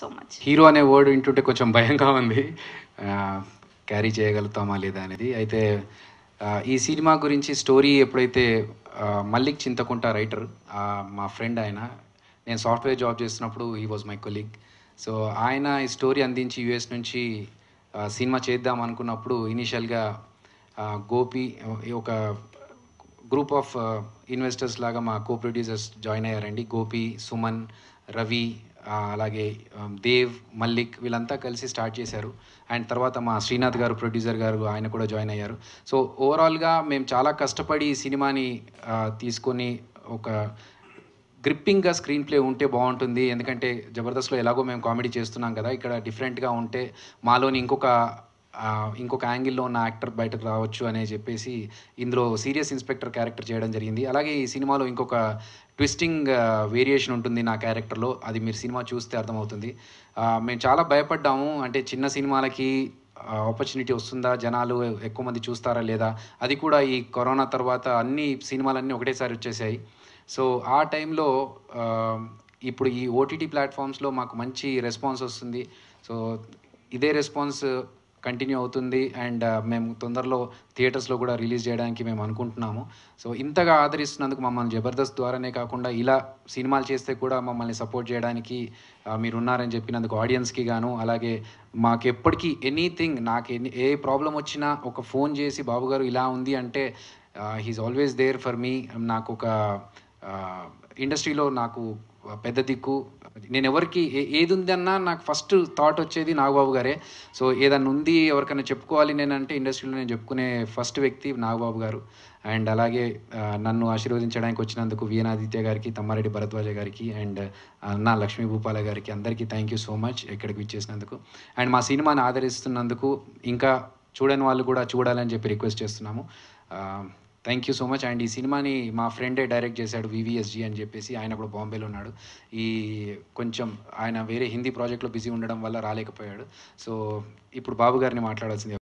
so much hero అనే word వింటుంటే కొంచెం భయంగా ఉంది క్యారీ చేయగలుగుతామా లేదా అనేది అయితే ఈ సినిమా గురించి స్టోరీ ఎప్పుడైతే మల్లిక్ చింతకుంట రైటర్ మా ఫ్రెండ్ ఆయన నేను సాఫ్ట్వేర్ జాబ్ చేస్తున్నప్పుడు ఈ వాజ్ మై కొలీగ్ సో ఆయన ఈ స్టోరీ అందించి యుఎస్ నుంచి సినిమా చేద్దాం అనుకున్నప్పుడు ఇనీషియల్గా గోపి ఒక గ్రూప్ ఆఫ్ ఇన్వెస్టర్స్ లాగా మా కో ప్రొడ్యూసర్స్ జాయిన్ అయ్యారండి గోపి సుమన్ రవి అలాగే దేవ్ మల్లిక్ వీళ్ళంతా కలిసి స్టార్ట్ చేశారు అండ్ తర్వాత మా శ్రీనాథ్ గారు ప్రొడ్యూసర్ గారు ఆయన కూడా జాయిన్ అయ్యారు సో ఓవరాల్గా మేము చాలా కష్టపడి ఈ సినిమాని తీసుకొని ఒక గ్రిప్పింగ్గా స్క్రీన్ ప్లే ఉంటే బాగుంటుంది ఎందుకంటే జబర్దస్త్లో ఎలాగో మేము కామెడీ చేస్తున్నాం కదా ఇక్కడ డిఫరెంట్గా ఉంటే మాలోని ఇంకొక ఇంకొక యాంగిల్లో ఉన్న యాక్టర్ బయటకు రావచ్చు అనే చెప్పేసి ఇందులో సీరియస్ ఇన్స్పెక్టర్ క్యారెక్టర్ చేయడం జరిగింది అలాగే ఈ సినిమాలో ఇంకొక ట్విస్టింగ్ వేరియేషన్ ఉంటుంది నా క్యారెక్టర్లో అది మీరు సినిమా చూస్తే అర్థమవుతుంది మేము చాలా భయపడ్డాము అంటే చిన్న సినిమాలకి ఆపర్చునిటీ వస్తుందా జనాలు ఎక్కువ మంది చూస్తారా లేదా అది కూడా ఈ కరోనా తర్వాత అన్ని సినిమాలన్నీ ఒకటేసారి వచ్చేసాయి సో ఆ టైంలో ఇప్పుడు ఈ ఓటీటీ ప్లాట్ఫామ్స్లో మాకు మంచి రెస్పాన్స్ వస్తుంది సో ఇదే రెస్పాన్స్ కంటిన్యూ అవుతుంది అండ్ మేము తొందరలో థియేటర్స్లో కూడా రిలీజ్ చేయడానికి మేము అనుకుంటున్నాము సో ఇంతగా ఆదరిస్తున్నందుకు మమ్మల్ని జబర్దస్త్ ద్వారానే కాకుండా ఇలా సినిమాలు చేస్తే కూడా మమ్మల్ని సపోర్ట్ చేయడానికి మీరు ఉన్నారని చెప్పినందుకు ఆడియన్స్కి గాను అలాగే మాకు ఎప్పటికీ ఎనీథింగ్ నాకు ఎన్ని ఏ ప్రాబ్లం వచ్చినా ఒక ఫోన్ చేసి బాబుగారు ఇలా ఉంది అంటే he is always there for me నాకు ఒక ఇండస్ట్రీలో నాకు పెద్ద దిక్కు నేను ఎవరికి ఏది అన్నా నాకు ఫస్ట్ థాట్ వచ్చేది నాగబాబు గారే సో ఏదన్నా ఉంది ఎవరికైనా చెప్పుకోవాలి నేనంటే ఇండస్ట్రీలో నేను చెప్పుకునే ఫస్ట్ వ్యక్తి నాగబాబు గారు అండ్ అలాగే నన్ను ఆశీర్వదించడానికి వచ్చినందుకు వీణాదిత్య గారికి తమ్మారెడ్డి భరద్వాజ గారికి అండ్ నా లక్ష్మీ భూపాల గారికి అందరికీ థ్యాంక్ యూ సో మచ్ ఎక్కడికి విచ్చేసినందుకు అండ్ మా సినిమాని ఆదరిస్తున్నందుకు ఇంకా చూడని వాళ్ళు కూడా చూడాలని చెప్పి రిక్వెస్ట్ చేస్తున్నాము thank you so much and ఈ సినిమాని మా ఫ్రెండే డైరెక్ట్ చేశాడు వివిఎస్జీ అని చెప్పేసి ఆయన కూడా బాంబేలో ఉన్నాడు ఈ కొంచెం ఆయన వేరే హిందీ ప్రాజెక్ట్లో బిజీ ఉండడం వల్ల రాలేకపోయాడు సో ఇప్పుడు బాబు గారిని మాట్లాడాల్సింది